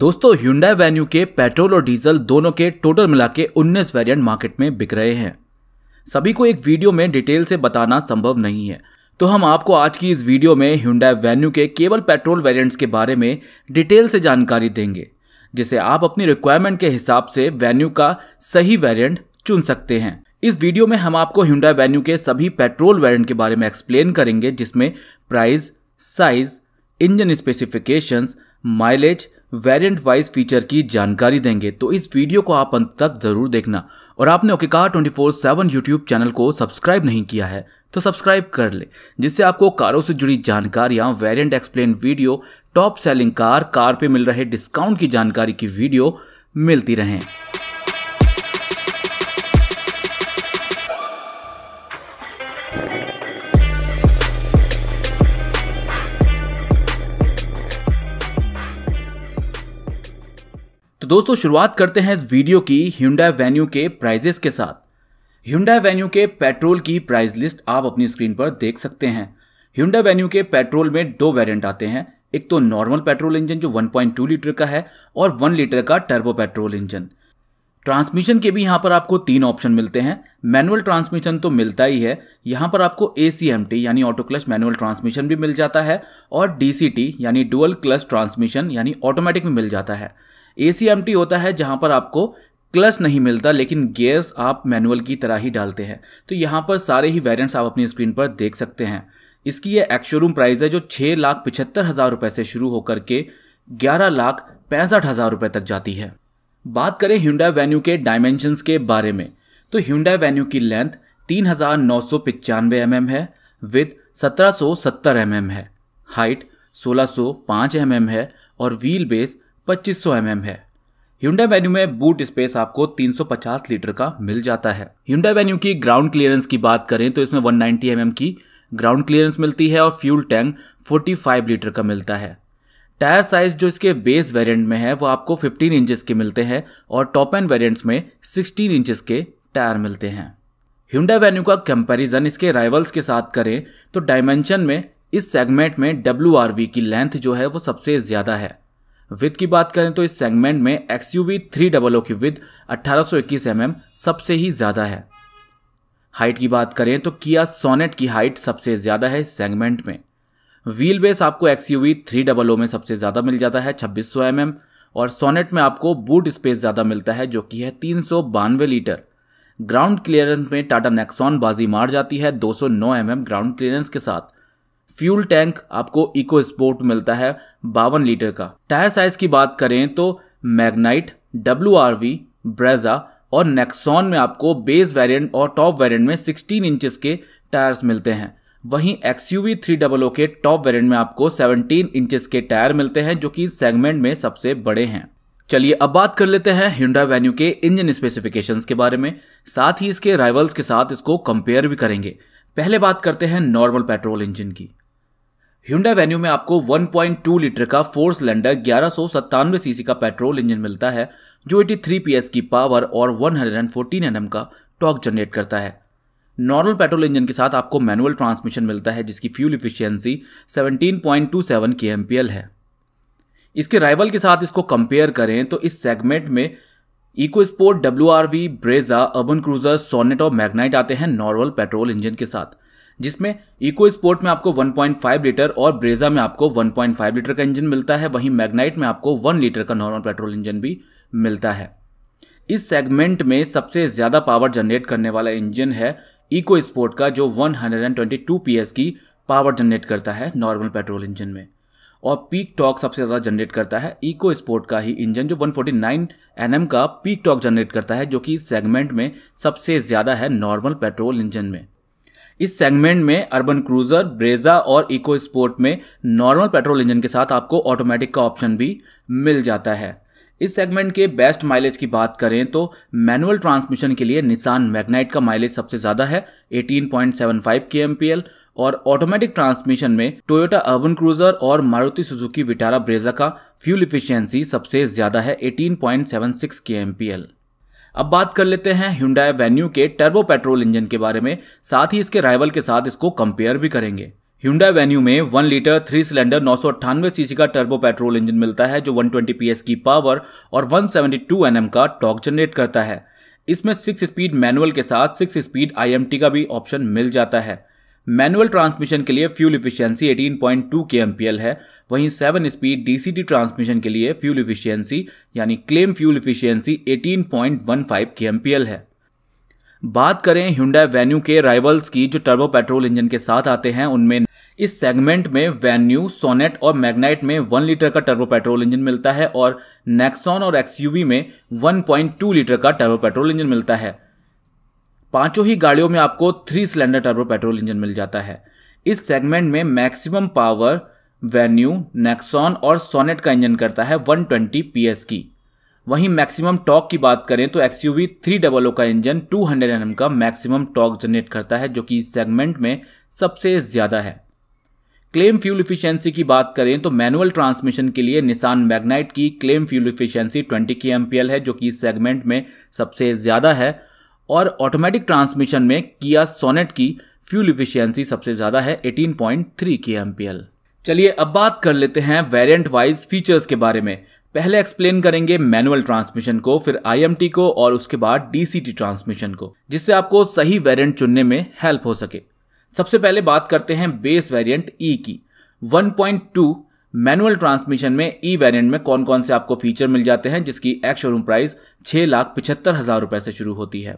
दोस्तों Hyundai Venue के petrol और डीजल दोनों के टोटल मिला के उन्नीस वेरियंट मार्केट में बिक रहे हैं सभी को एक वीडियो में डिटेल से बताना संभव नहीं है तो हम आपको आज की इस वीडियो में ह्यूंडा वेन्यू के केवल पेट्रोल वेरियंट्स के बारे में डिटेल से जानकारी देंगे जिसे आप अपनी रिक्वायरमेंट के हिसाब से वेन्यू का सही वेरियंट चुन सकते हैं इस वीडियो में हम आपको ह्यूडा वेन्यू के सभी पेट्रोल वेरियंट के बारे में एक्सप्लेन करेंगे जिसमें price size engine specifications mileage variant wise feature की जानकारी देंगे तो इस वीडियो को आप अंत तक जरूर देखना और आपने okay car twenty four seven YouTube channel को सब्सक्राइब नहीं किया है तो सब्सक्राइब कर ले जिससे आपको कारों से जुड़ी जानकारियां variant explain video top selling car car पे मिल रहे डिस्काउंट की जानकारी की वीडियो मिलती रहें तो दोस्तों शुरुआत करते हैं इस वीडियो की ह्यूडा वेन्यू के प्राइजेस के साथ ह्यूडा वेन्यू के पेट्रोल की प्राइस लिस्ट आप अपनी स्क्रीन पर देख सकते हैं ह्यूडा वेन्यू के पेट्रोल में दो वेरिएंट आते हैं एक तो नॉर्मल पेट्रोल इंजन जो 1.2 लीटर का है और 1 लीटर का टर्बो पेट्रोल इंजन ट्रांसमिशन के भी यहाँ पर आपको तीन ऑप्शन मिलते हैं मैनुअल ट्रांसमिशन तो मिलता ही है यहाँ पर आपको ए यानी ऑटो क्लच मैनुअल ट्रांसमिशन भी मिल जाता है और डी यानी डुअल क्लच ट्रांसमिशन यानी ऑटोमेटिक भी मिल जाता है ए होता है जहाँ पर आपको क्लच नहीं मिलता लेकिन गेयर्स आप मैनुअल की तरह ही डालते हैं तो यहाँ पर सारे ही वेरियंट्स आप अपनी स्क्रीन पर देख सकते हैं इसकी ये एक्शोरूम प्राइस है जो छः लाख पिछहत्तर हज़ार रुपये से शुरू होकर के ग्यारह लाख पैंसठ हज़ार रुपये तक जाती है बात करें ह्यूडा वेन्यू के डायमेंशंस के बारे में तो ह्यूडा वेन्यू की लेंथ तीन हज़ार नौ सौ पचानवे एम एम है विथ सत्रह सौ सत्तर एम एम है हाइट सोलह सौ पाँच एम एम है और व्हील बेस पच्चीस सौ mm है हिंडा वेन्यू में बूट स्पेस आपको 350 लीटर का मिल जाता है हिंडा वेन्यू की ग्राउंड क्लियरेंस की बात करें तो इसमें 190 नाइन्टी mm की ग्राउंड क्लियरेंस मिलती है और फ्यूल टैंक 45 लीटर का मिलता है टायर साइज जो इसके बेस वेरिएंट में है वो आपको 15 इंचज के मिलते हैं और टॉप एंड वेरियंट्स में 16 इंचज के टायर मिलते हैं हिंडा वेन्यू का कंपेरिजन इसके राइवल्स के साथ करें तो डायमेंशन में इस सेगमेंट में डब्ल्यू की लेंथ जो है वो सबसे ज़्यादा है विद की बात करें तो इस सेगमेंट में X U V three double O की विद अट्ठारह सौ इक्कीस सबसे ही ज़्यादा है हाइट की बात करें तो किया सोनेट की हाइट सबसे ज़्यादा है इस सेगमेंट में व्हील बेस आपको X U V three double O में सबसे ज़्यादा मिल जाता है छब्बीस सौ एम एम और सोनेट में आपको बूट स्पेस ज़्यादा मिलता है जो कि है तीन सौ बानवे लीटर ग्राउंड क्लियरेंस में टाटा नेक्सॉन बाजी मार जाती है दो सौ mm ग्राउंड क्लियरेंस के साथ फ्यूल टैंक आपको इको स्पोर्ट मिलता है बावन लीटर का टायर साइज की बात करें तो Magnite W R V Brezza और नेक्सॉन में आपको बेस वेरिएंट और टॉप वेरिएंट में 16 इंचेस के टायर्स मिलते हैं वहीं X U V three double O के टॉप वेरिएंट में आपको 17 इंचेस के टायर मिलते हैं जो कि सेगमेंट में सबसे बड़े हैं चलिए अब बात कर लेते हैं हिंडा वेन्यू के इंजन स्पेसिफिकेशन के बारे में साथ ही इसके राइवल्स के साथ इसको कंपेयर भी करेंगे पहले बात करते हैं नॉर्मल पेट्रोल इंजन की ह्यूडा वेन्यू में आपको 1.2 लीटर का फोर सिलेंडर ग्यारह सीसी का पेट्रोल इंजन मिलता है जो 83 थ्री की पावर और 114 एनएम का टॉक जनरेट करता है नॉर्मल पेट्रोल इंजन के साथ आपको मैनुअल ट्रांसमिशन मिलता है जिसकी फ्यूल इफिशियंसी 17.27 पॉइंट है इसके राइवल के साथ इसको कंपेयर करें तो इस सेगमेंट में EcoSport W Brezza Urban Cruiser Sonet और मैगनाइट आते हैं नॉर्मल पेट्रोल इंजन के साथ जिसमें इको स्पोर्ट में आपको 1.5 लीटर और ब्रेजा में आपको 1.5 लीटर का इंजन मिलता है वहीं मैग्नाइट में आपको 1 लीटर का नॉर्मल पेट्रोल इंजन भी मिलता है इस सेगमेंट में सबसे ज़्यादा पावर जनरेट करने वाला इंजन है इको स्पोर्ट का जो 122 हंड्रेड की पावर जनरेट करता है नॉर्मल पेट्रोल इंजन में और पीक टॉक सबसे ज़्यादा जनरेट करता है इको स्पोर्ट का ही इंजन जो 149 फोर्टी का पीक टॉक जनरेट करता है जो कि सेगमेंट में सबसे ज़्यादा है नॉर्मल पेट्रोल इंजन में इस सेगमेंट में अर्बन क्रूजर ब्रेजा और इको स्पोर्ट में नॉर्मल पेट्रोल इंजन के साथ आपको ऑटोमेटिक का ऑप्शन भी मिल जाता है इस सेगमेंट के बेस्ट माइलेज की बात करें तो मैनुअल ट्रांसमिशन के लिए निसान मैग्नाइट का माइलेज सबसे ज़्यादा है 18.75 एल और ऑटोमेटिक ट्रांसमिशन में टोयोटा अर्बन क्रूजर और मारुति सुजुकी विटारा ब्रेजा का फ्यूल इफिशियंसी सबसे ज़्यादा है 18.76 एल अब बात कर लेते हैं हिंडाई वेन्यू के टर्बो पेट्रोल इंजन के बारे में साथ ही इसके राइवल के साथ इसको कंपेयर भी करेंगे हिंडा वेन्यू में वन लीटर थ्री सिलेंडर नौ सीसी का टर्बो पेट्रोल इंजन मिलता है जो पी एस की पावर और एन एम का टॉक जनरेट करता है इसमें सिक्स स्पीड मैनुअल के साथ सिक्स स्पीड टी का भी ऑप्शन मिल जाता है मैनुअल ट्रांसमिशन के लिए फ्यूल इफिशियंसी 18.2 के एमपीएल है वहीं सेवन स्पीड डीसीटी ट्रांसमिशन के लिए फ्यूल इफिशियंसी यानी क्लेम फ्यूल इफिशियंसी 18.15 के है बात करें हुडा वेन्यू के राइवल्स की जो टर्बो पेट्रोल इंजन के साथ आते हैं उनमें इस सेगमेंट में वेन्यू सोनेट और मैग्नाइट में वन लीटर का टर्बो पेट्रोल इंजन मिलता है और नेक्सॉन और एक्सयूवी में टू लीटर का टर्बो पेट्रोल इंजन मिलता है पांचों ही गाड़ियों में आपको three cylinder turbo petrol engine मिल जाता है इस सेगमेंट में मैक्सिमम पावर वेन्यू नेक्सॉन और सोनेट का इंजन करता है 120 पीएस की वहीं मैक्सिमम टॉक की बात करें तो X U three double O का इंजन 200 हंड्रेड का मैक्सिमम टॉक जनरेट करता है जो कि इस सेगमेंट में सबसे ज़्यादा है क्लेम फ्यूल इफिशियंसी की बात करें तो मैनुअल ट्रांसमिशन के लिए निशान मैग्नाइट की क्लेम फ्यूल इफिशियंसी 20 के एम है जो कि इस सेगमेंट में सबसे ज़्यादा है और ऑटोमेटिक ट्रांसमिशन में किया सोनेट की फ्यूल इफिशियंसी सबसे ज़्यादा है 18.3 पॉइंट थ्री चलिए अब बात कर लेते हैं वेरिएंट वाइज फीचर्स के बारे में पहले एक्सप्लेन करेंगे मैनुअल ट्रांसमिशन को फिर आईएमटी को और उसके बाद डीसीटी ट्रांसमिशन को जिससे आपको सही वेरिएंट चुनने में हेल्प हो सके सबसे पहले बात करते हैं बेस वेरिएंट ई की 1.2 मैनुअल ट्रांसमिशन में ई e वेरिएंट में कौन कौन से आपको फीचर मिल जाते हैं जिसकी एक्स शोरूम प्राइस छः लाख पिछहत्तर हज़ार रुपये से शुरू होती है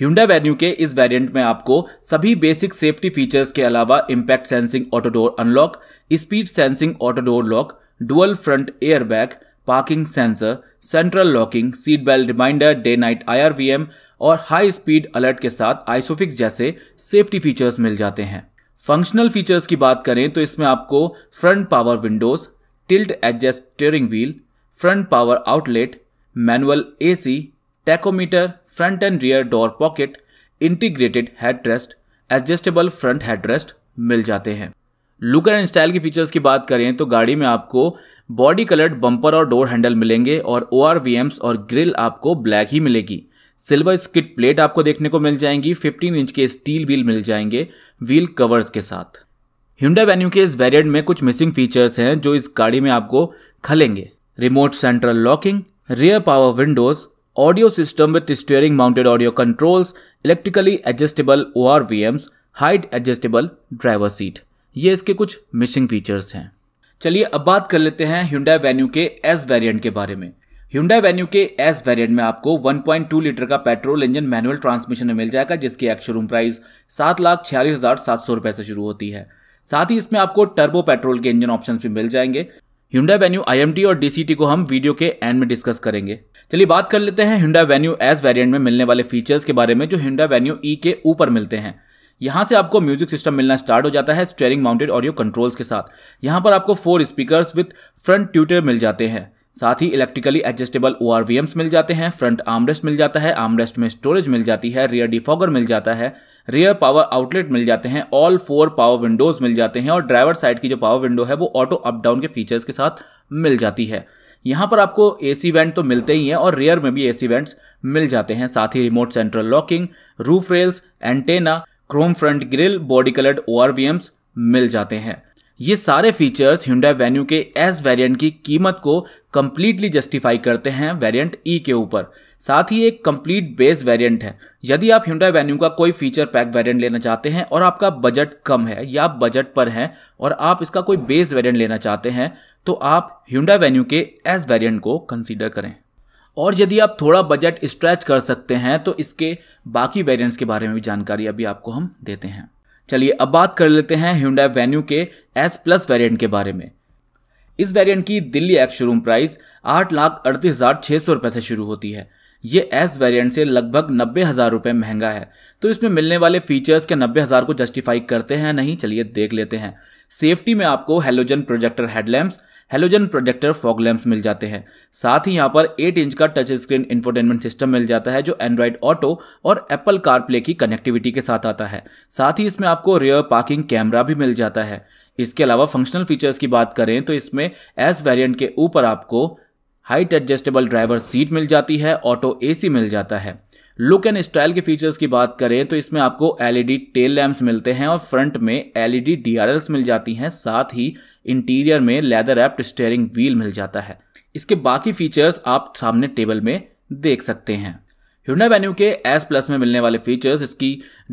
ह्यूडा वेन्यू के इस वेरिएंट में आपको सभी बेसिक सेफ्टी फीचर्स के अलावा impact sensing auto door unlock speed sensing auto door lock dual front airbag parking sensor central locking seat belt reminder day night IRVM और हाई स्पीड अलर्ट के साथ आइसोफिक्स जैसे safety features मिल जाते हैं functional features की बात करें तो इसमें आपको front power windows tilt adjust steering wheel front power outlet manual AC tachometer front and rear door pocket integrated head rest adjustable front head rest मिल जाते हैं लुक एंड स्टाइल के फीचर्स की बात करें तो गाड़ी में आपको बॉडी कलर्ड बम्पर और डोर हैंडल मिलेंगे और ओ और ग्रिल आपको ब्लैक ही मिलेगी सिल्वर स्किट प्लेट आपको देखने को मिल जाएंगी 15 इंच के स्टील व्हील मिल जाएंगे व्हील कवर्स के साथ हिंडा वेन्यू के इस वेरिएंट में कुछ मिसिंग फीचर्स हैं जो इस गाड़ी में आपको खलेंगे remote central locking rear power windows audio system with steering mounted audio controls, electrically adjustable ORVMs, height adjustable driver seat ये इसके कुछ मिसिंग फीचर्स हैं चलिए अब बात कर लेते हैं हिंडा वेन्यू के एस वेरिएंट के बारे में हिंडा वेन्यू के एस वेरिएंट में आपको 1.2 लीटर का पेट्रोल इंजन मैनुअल ट्रांसमिशन में मिल जाएगा जिसकी एक्शोरूम प्राइस सात लाख छियालीस हज़ार सात सौ रुपए से शुरू होती है साथ ही इसमें आपको टर्बो पेट्रोल के इंजन ऑप्शन भी मिल जाएंगे हिंडा वेन्यू आई और डी को हम वीडियो के एंड में डिस्कस करेंगे चलिए बात कर लेते हैं हिंडा वेन्यू एस वेरियंट में मिलने वाले फीचर्स के बारे में जो हिंडा वेन्यू ई के ऊपर मिलते हैं यहाँ से आपको म्यूजिक सिस्टम मिलना स्टार्ट हो जाता है स्टेयरिंग माउंटेड ऑडियो कंट्रोल्स के साथ यहाँ पर आपको four speakers with front tweeter मिल जाते हैं साथ ही इलेक्ट्रिकली एडजस्टेबल ओ मिल जाते हैं फ्रंट आर्मरेस्ट मिल जाता है आर्मरेस्ट में स्टोरेज मिल जाती है रियर डिफॉगर मिल जाता है रियर पावर आउटलेट मिल जाते हैं ऑल फोर पावर विंडोज मिल जाते हैं और ड्राइवर साइड की जो पावर विंडो है वो ऑटो अप डाउन के फीचर्स के साथ मिल जाती है यहाँ पर आपको ए सी वेंट तो मिलते ही हैं और रेयर में भी ए सी वेंट्स मिल जाते हैं साथ ही remote central locking roof rails antenna chrome front grille body coloured O मिल जाते हैं ये सारे फीचर्स ह्यूडा वेन्यू के एस वेरिएंट की कीमत को कम्प्लीटली जस्टिफाई करते हैं वेरिएंट ई e के ऊपर साथ ही एक कंप्लीट बेस वेरिएंट है यदि आप ह्यूडा वेन्यू का कोई फीचर पैक वेरिएंट लेना चाहते हैं और आपका बजट कम है या आप बजट पर हैं और आप इसका कोई बेस वेरिएंट लेना चाहते हैं तो आप ह्यूडा वेन्यू के एस वेरियंट को कंसिडर करें और यदि आप थोड़ा बजट स्ट्रेच कर सकते हैं तो इसके बाकी वेरियंट्स के बारे में भी जानकारी अभी आपको हम देते हैं चलिए अब बात कर लेते हैं ह्यूडा वेन्यू के एस प्लस वेरियंट के बारे में इस वेरियंट की दिल्ली एक्स शोरूम प्राइस आठ लाख अड़तीस हज़ार छः सौ रुपये से शुरू होती है ये एस वेरिएंट से लगभग नब्बे हज़ार रुपये महंगा है तो इसमें मिलने वाले फीचर्स के नब्बे हज़ार को जस्टिफाई करते हैं नहीं चलिए देख लेते हैं सेफ्टी में आपको halogen projector headlamps halogen projector fog lamps मिल जाते हैं साथ ही यहाँ पर 8 इंच का टच स्क्रीन इंफोटेनमेंट सिस्टम मिल जाता है जो एंड्रॉयड ऑटो और एप्पल कारप्ले की कनेक्टिविटी के साथ आता है साथ ही इसमें आपको रियर पार्किंग कैमरा भी मिल जाता है इसके अलावा फंक्शनल फीचर्स की बात करें तो इसमें एस वेरियंट के ऊपर आपको हाइट एडजस्टेबल ड्राइवर सीट मिल जाती है ऑटो ए मिल जाता है लुक एंड स्टाइल के फीचर्स की बात करें तो इसमें आपको एलईडी टेल लैंप्स मिलते हैं और फ्रंट में एलईडी डीआरएल्स e मिल जाती हैं साथ ही इंटीरियर में लेदर एप्ट स्टेयरिंग व्हील मिल जाता है इसके बाकी फीचर्स आप सामने टेबल में देख सकते हैं ह्यूंडा वेन्यू के एस प्लस में मिलने वाले फीचर्स इसकी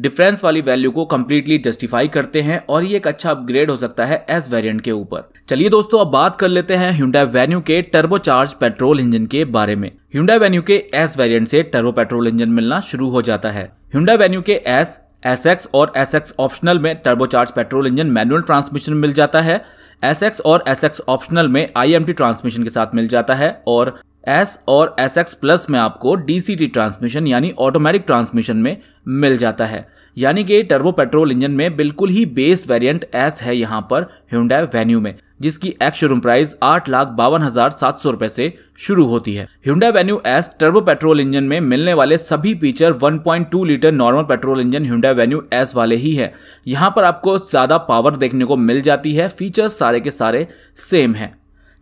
डिफरेंस वाली वैल्यू को कम्प्लीटली जस्टिफाई करते हैं और ये एक अच्छा अपग्रेड हो सकता है एस वेरिएंट के ऊपर चलिए दोस्तों अब बात कर लेते हैं हिंडा वेन्यू के टर्बोचार्ज पेट्रोल इंजन के बारे में ह्यूंडा वेन्यू के एस वेरियंट से टर्बो पेट्रोल इंजन मिलना शुरू हो जाता है हिंडा वेन्यू के एस एस और एस ऑप्शनल में turbocharge petrol engine manual transmission मिल जाता है एस एक्स और एस ऑप्शनल में आई ट्रांसमिशन के साथ मिल जाता है और एस और एस एक्स प्लस में आपको डीसीटी ट्रांसमिशन यानी ऑटोमेटिक ट्रांसमिशन में मिल जाता है यानी कि टर्बो पेट्रोल इंजन में बिल्कुल ही बेस वेरिएंट एस है यहाँ पर ह्यूंडा वेन्यू में जिसकी एक्स शोरूम प्राइस आठ लाख बावन हजार सात सौ रूपए से शुरू होती है Hyundai Venue S turbo petrol engine में मिलने वाले सभी feature 1.2 litre normal petrol engine Hyundai Venue S वाले ही है यहाँ पर आपको ज्यादा पावर देखने को मिल जाती है फीचर सारे के सारे सेम है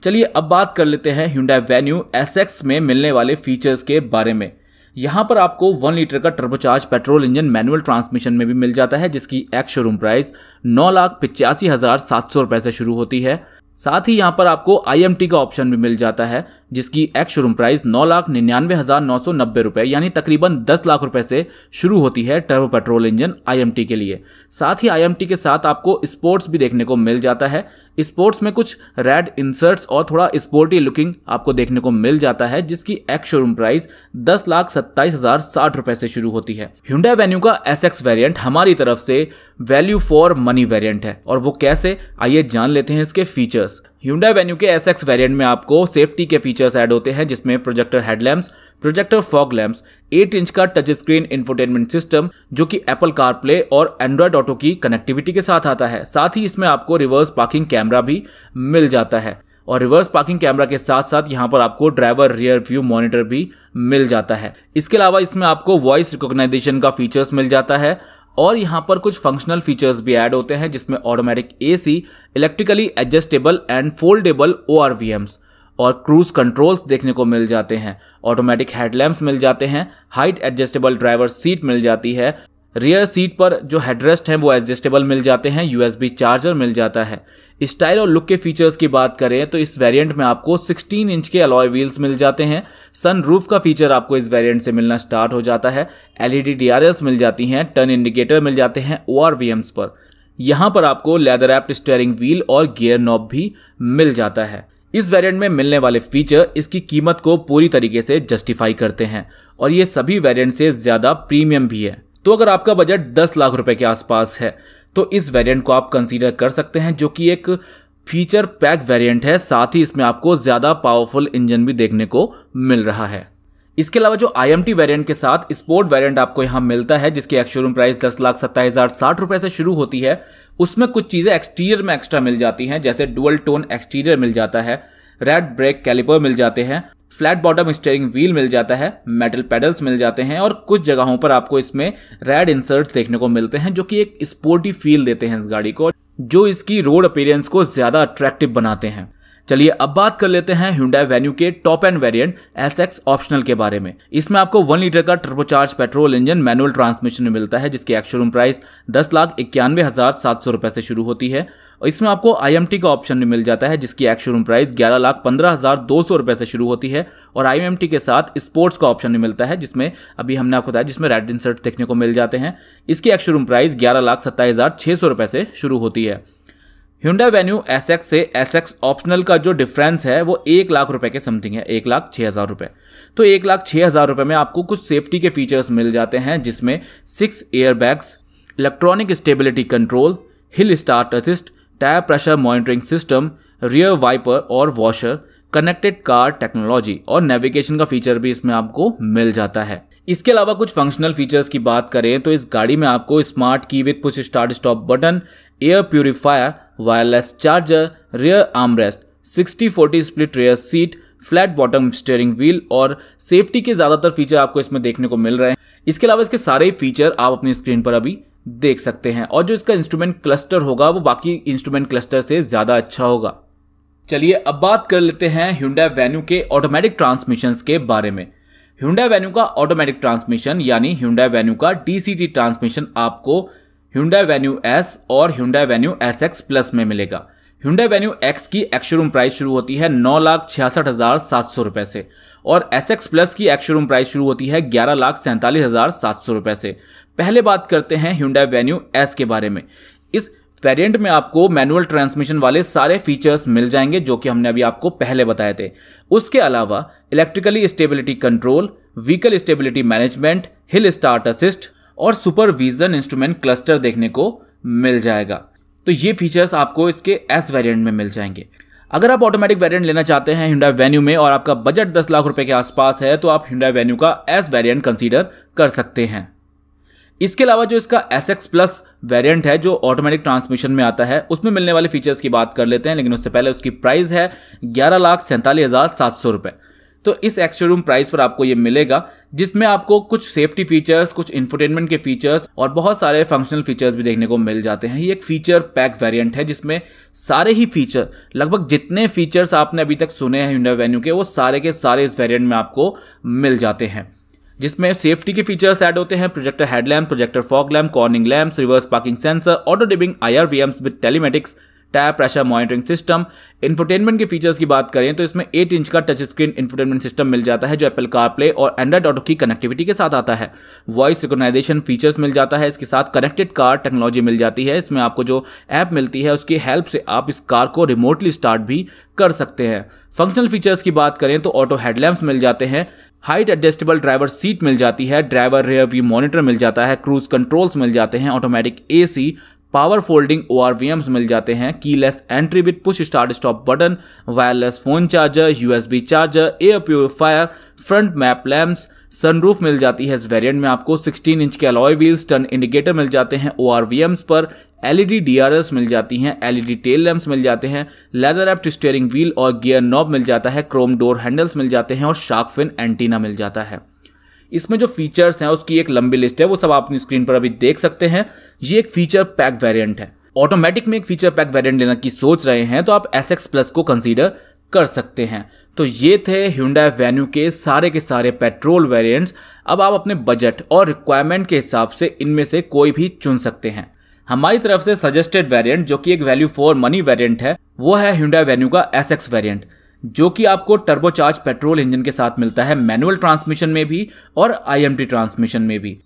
चलिए अब बात कर लेते हैं हिंडा वेन्यू एस में मिलने वाले फीचर्स के बारे में यहाँ पर आपको वन लीटर का turbocharge petrol engine manual transmission में भी मिल जाता है जिसकी एक्स शोरूम प्राइस नौ लाख पिचासी हजार सात सौ रुपए से शुरू होती है साथ ही यहाँ पर आपको आई का ऑप्शन भी मिल जाता है जिसकी एक्स शोरूम प्राइस नौ लाख निन्यानवे हजार नौ सौ नब्बे रुपए यानी तकरीबन दस लाख रुपए से शुरू होती है टर्बो पेट्रोल इंजन आईएमटी के लिए साथ ही आई के साथ आपको स्पोर्ट्स भी देखने को मिल जाता है स्पोर्ट्स में कुछ रेड इंसर्ट्स और थोड़ा स्पोर्टी लुकिंग आपको देखने को मिल जाता है जिसकी एक्स शोरूम प्राइस दस लाख सत्ताईस हजार साठ रुपए से शुरू होती है हिंडा वेन्यू का एस एक्स वेरियंट हमारी तरफ से वैल्यू फॉर मनी वेरियंट है और वो कैसे आइए जान लेते हैं इसके फीचर्स ह्यूडा वेन्यू के एस एक्स वेरियंट में आपको सेफ्टी के फीचर्स ऐड होते हैं जिसमें projector headlamps projector fog lamps 8 inch का टच स्क्रीन इंफोटेनमेंट सिस्टम जो कि एप्पल कारप्ले और एंड्रॉयड ऑटो की कनेक्टिविटी के साथ आता है साथ ही इसमें आपको रिवर्स पार्किंग कैमरा भी मिल जाता है और रिवर्स पार्किंग कैमरा के साथ साथ यहाँ पर आपको ड्राइवर रियर व्यू मॉनिटर भी मिल जाता है इसके अलावा इसमें आपको वॉइस रिकॉग्नाइजेशन का फीचर्स मिल जाता है और यहाँ पर कुछ फंक्शनल फीचर्स भी ऐड होते हैं जिसमें automatic AC, electrically adjustable and foldable O और क्रूज कंट्रोल्स देखने को मिल जाते हैं ऑटोमेटिक हेडलैम्प मिल जाते हैं हाइट एडजस्टेबल ड्राइवर सीट मिल जाती है रियर सीट पर जो हेडरेस्ट हैं वो एडजस्टेबल मिल जाते हैं यूएसबी चार्जर मिल जाता है स्टाइल और लुक के फीचर्स की बात करें तो इस वेरिएंट में आपको 16 इंच के अलॉय व्हील्स मिल जाते हैं सन रूफ का फीचर आपको इस वेरिएंट से मिलना स्टार्ट हो जाता है एलईडी डीआरएल्स e मिल जाती हैं टर्न इंडिकेटर मिल जाते हैं ओ पर यहाँ पर आपको लेदर एप्ट स्टेयरिंग व्हील और गियर नॉब भी मिल जाता है इस वेरिएंट में मिलने वाले फीचर इसकी कीमत को पूरी तरीके से जस्टिफाई करते हैं और ये सभी वेरिएंट से ज़्यादा प्रीमियम भी है तो अगर आपका बजट दस लाख रुपए के आसपास है तो इस वेरिएंट को आप कंसीडर कर सकते हैं जो कि एक फीचर पैक वेरिएंट है साथ ही इसमें आपको ज़्यादा पावरफुल इंजन भी देखने को मिल रहा है इसके अलावा जो आई वेरिएंट के साथ स्पोर्ट वेरिएंट आपको यहां मिलता है जिसकी एक्शोरूम प्राइस दस लाख सत्ताईस हज़ार साठ रुपए से शुरू होती है उसमें कुछ चीज़ें एक्सटीरियर में एक्स्ट्रा मिल जाती हैं जैसे डुअल टोन एक्सटीरियर मिल जाता है रेड ब्रेक कैलिपर मिल जाते हैं फ्लैट बॉटम स्टेयरिंग व्हील मिल जाता है मेटल पेडल्स मिल जाते हैं और कुछ जगहों पर आपको इसमें रेड इंसर्ट्स देखने को मिलते हैं जो कि एक स्पोर्टी फील देते हैं इस गाड़ी को जो इसकी रोड अपीयरेंस को ज्यादा अट्रैक्टिव बनाते हैं चलिए अब बात कर लेते हैं हिंडा वेन्यू के top end variant X optional के बारे में इसमें आपको वन लीटर का turbocharge petrol engine manual transmission में मिलता है जिसकी एक्शोरूम प्राइस दस लाख इक्यानवे हजार सात सौ रुपए से शुरू होती है और इसमें आपको आई का ऑप्शन भी मिल जाता है जिसकी एक्शोरूम प्राइस ग्यारह लाख पंद्रह हजार दो सौ रुपए से शुरू होती है और आई के साथ स्पोर्ट्स का ऑप्शन भी मिलता है जिसमें अभी हमने आपको बताया जिसमें रेड इंसर्ट देखने को मिल जाते हैं इसकी एक्शोरूम प्राइस ग्यारह लाख सत्ताईस हजार छह सौ रुपए से शुरू होती है हिंडा वेन्यू एस एक्स से एस ऑप्शनल का जो डिफरेंस है वो एक लाख रुपए के समथिंग है एक लाख छः हज़ार रुपये तो एक लाख छः हज़ार रुपये में आपको कुछ सेफ्टी के फीचर्स मिल जाते हैं जिसमें six airbags electronic stability control hill start assist tyre pressure monitoring system rear wiper और वॉशर कनेक्टेड कार टेक्नोलॉजी और नेविगेशन का फीचर भी इसमें आपको मिल जाता है इसके अलावा कुछ फंक्शनल फीचर्स की बात करें तो इस गाड़ी में आपको smart key with push start stop button air purifier wireless charger rear armrest 60-40 split rear seat flat bottom steering wheel और सेफ्टी के ज़्यादातर फीचर आपको इसमें देखने को मिल रहे हैं इसके अलावा इसके सारे फीचर आप अपनी स्क्रीन पर अभी देख सकते हैं और जो इसका इंस्ट्रूमेंट क्लस्टर होगा वो बाकी इंस्ट्रूमेंट क्लस्टर से ज़्यादा अच्छा होगा चलिए अब बात कर लेते हैं ह्यूडा वेन्यू के ऑटोमेटिक ट्रांसमिशन के बारे में ह्यूडा वेन्यू का ऑटोमेटिक ट्रांसमिशन यानी हिंडा वेन्यू का डीसीटी ट्रांसमिशन आपको ह्यूडा वेन्यू एस और ह्यूडा वेन्यू एक्स प्लस में मिलेगा ह्यूडा वेन्यू एक्स की एक्शोरूम प्राइस शुरू होती है नौ लाख छियासठ हजार सात सौ रुपए से और एस एक्स प्लस की एक्शोरूम प्राइस शुरू होती है ग्यारह लाख सैंतालीस हजार सात सौ रुपए से पहले बात करते हैं ह्यूडा वेन्यू एस के बारे में इस वेरिएंट में आपको मैनुअल ट्रांसमिशन वाले सारे फीचर्स मिल जाएंगे जो कि हमने अभी आपको पहले बताए थे उसके अलावा electrically stability control vehicle stability management hill start assist और सुपरविजन इंस्ट्रूमेंट क्लस्टर देखने को मिल जाएगा तो ये फीचर्स आपको इसके एस वेरिएंट में मिल जाएंगे अगर आप ऑटोमेटिक वेरिएंट लेना चाहते हैं हिंडा वेन्यू में और आपका बजट 10 लाख रुपए के आसपास है तो आप हिंडा वेन्यू का एस वेरिएंट कंसीडर कर सकते हैं इसके अलावा जो इसका एस एक्स प्लस वेरियंट है जो ऑटोमेटिक ट्रांसमिशन में आता है उसमें मिलने वाले फीचर्स की बात कर लेते हैं लेकिन उससे पहले उसकी प्राइस है ग्यारह लाख सैंतालीस हज़ार सात सौ रुपये तो इस रूम प्राइस पर आपको ये मिलेगा जिसमें आपको कुछ सेफ्टी फीचर्स कुछ इंफोटेनमेंट के फीचर्स और बहुत सारे फंक्शनल फीचर्स भी देखने को मिल जाते हैं ये एक फीचर पैक वेरिएंट है जिसमें सारे ही फीचर लगभग जितने फीचर्स आपने अभी तक सुने हैं हिंडा वेन्यू के वो सारे के सारे इस वेरियंट में आपको मिल जाते हैं जिसमें सेफ्टी के फीचर्स ऐड होते हैं projector headlamp projector fog lamp cornering lamp reverse parking sensor auto dimming I R V Ms with telematics tyre pressure monitoring system infotainment के फीचर्स की बात करें तो इसमें 8 इंच का टच स्क्रीन इन्फोटेनमेंट सिस्टम मिल जाता है जो एप्पल कारप्ले और एंड्रॉइड ऑटो की कनेक्टिविटी के साथ आता है वॉइस रिकोगनाइजेशन फीचर्स मिल जाता है इसके साथ कनेक्टेड कार टेक्नोलॉजी मिल जाती है इसमें आपको जो ऐप मिलती है उसकी हेल्प से आप इस कार को रिमोटली स्टार्ट भी कर सकते हैं फंक्शनल फीचर्स की बात करें तो ऑटो हेडलैम्प्स मिल जाते हैं हाइट एडजस्टेबल ड्राइवर सीट मिल जाती है ड्राइवर रेयर व्यू मॉनिटर मिल जाता है क्रूज कंट्रोल्स मिल जाते हैं automatic AC power folding O मिल जाते हैं keyless entry with push start stop button wireless phone charger USB charger air purifier front map lamps sunroof मिल जाती है इस वेरिएंट में आपको 16 इंच के अलॉय व्हील्स टर्न इंडिकेटर मिल जाते हैं ओ आर पर एलईडी डीआरएस e मिल जाती हैं एलईडी टेल लैम्प्स मिल जाते हैं लेदर एप्ट स्टेयरिंग व्हील और गियर नॉब मिल जाता है क्रोम डोर हैंडल्स मिल जाते हैं और शार्क फिन एंटीना मिल जाता है इसमें जो फीचर्स हैं उसकी एक लंबी लिस्ट है वो सब आप अपनी स्क्रीन पर अभी देख सकते हैं ये एक फीचर पैक वेरियंट है ऑटोमेटिक में एक फीचर पैक वेरियंट लेने की सोच रहे हैं तो आप एस एक्स प्लस को कंसीडर कर सकते हैं तो ये थे ह्यूडा वेन्यू के सारे के सारे पेट्रोल वेरिएंट्स अब आप अपने बजट और रिक्वायरमेंट के हिसाब से इनमें से कोई भी चुन सकते हैं हमारी तरफ से सजेस्टेड वेरिएंट जो कि एक वैल्यू फॉर मनी वेरिएंट है वो है ह्यूडा वेन्यू का एस एक्स वेरियंट जो कि आपको टर्बोचार्ज पेट्रोल इंजन के साथ मिलता है मैनुअल ट्रांसमिशन में भी और आईएमटी ट्रांसमिशन में भी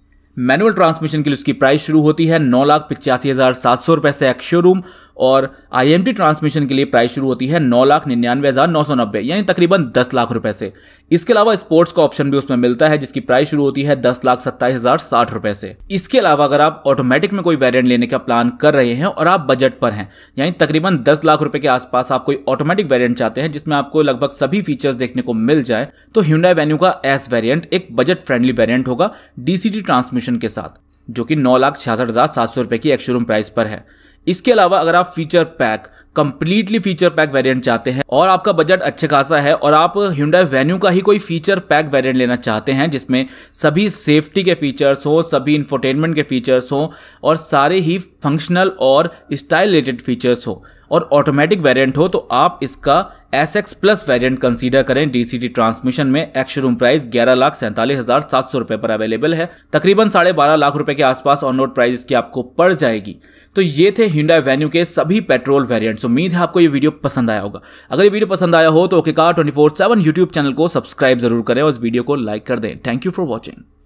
मैनुअल ट्रांसमिशन के लिए उसकी प्राइस शुरू होती है नौ लाख पिचासी हज़ार सात सौ रुपए से एक्स शोरूम और आईएमटी ट्रांसमिशन के लिए प्राइस शुरू होती है नौ लाख निन्यानवे हज़ार नौ सौ नब्बे यानी तकरीबन दस लाख रुपए से इसके अलावा स्पोर्ट्स का ऑप्शन भी उसमें मिलता है जिसकी प्राइस शुरू होती है दस लाख सत्ताईस हज़ार साठ रुपए से इसके अलावा अगर आप ऑटोमेटिक में कोई वेरियंट लेने का प्लान कर रहे हैं और आप बजट पर हैं यानी तकरीबन दस लाख रुपए के आसपास आप कोई ऑटोमेटिक वेरियंट चाहते हैं जिसमें आपको लगभग सभी फीचर्स देखने को मिल जाए तो ह्यूडा वेन्यू का एस वेरियंट एक बजट फ्रेंडली वेरियंट होगा डीसीटी ट्रांसमिशन के साथ जो कि नौ लाख छियासठ हज़ार सात सौ रुपए की एक्शोरूम प्राइस पर है इसके अलावा अगर आप feature pack completely feature pack variant चाहते हैं और आपका बजट अच्छे खासा है और आप हिंडा वेन्यू का ही कोई फीचर पैक वेरिएंट लेना चाहते हैं जिसमें सभी सेफ्टी के फीचर्स हो सभी इंफोटेनमेंट के फीचर्स हो और सारे ही फंक्शनल और स्टाइल रिलेटेड फीचर्स हो और ऑटोमेटिक वेरिएंट हो तो आप इसका S X plus variant consider करें डीसीटी ट्रांसमिशन में रूम प्राइस ग्यारह लाख सैंतालीस हजार सात सौ रुपए पर अवेलेबल है तकरीबन साढ़े बारह लाख रुपए के आसपास ऑन रोड प्राइस की आपको पड़ जाएगी तो ये थे हिंडा वेन्यू के सभी पेट्रोल वेरियंट्स उम्मीद है आपको ये वीडियो पसंद आया होगा अगर ये वीडियो पसंद आया हो तो okay car twenty four seven YouTube channel को सब्सक्राइब जरूर करें और इस वीडियो को लाइक कर दें थैंक यू फॉर वॉचिंग